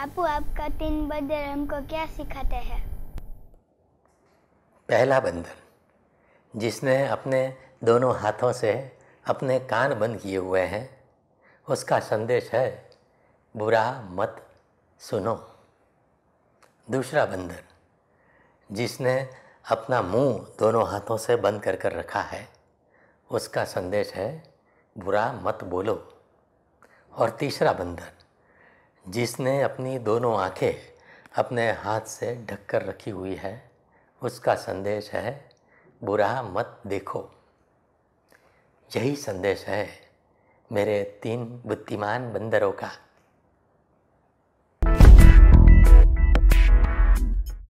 बापू आपका तीन बंदर हमको क्या सिखाते हैं पहला बंदर जिसने अपने दोनों हाथों से अपने कान बंद किए हुए हैं उसका संदेश है बुरा मत सुनो दूसरा बंदर जिसने अपना मुंह दोनों हाथों से बंद कर कर रखा है उसका संदेश है बुरा मत बोलो और तीसरा बंदर जिसने अपनी दोनों आंखें अपने हाथ से ढककर रखी हुई है उसका संदेश है बुरा मत देखो यही संदेश है मेरे तीन बुद्धिमान बंदरों का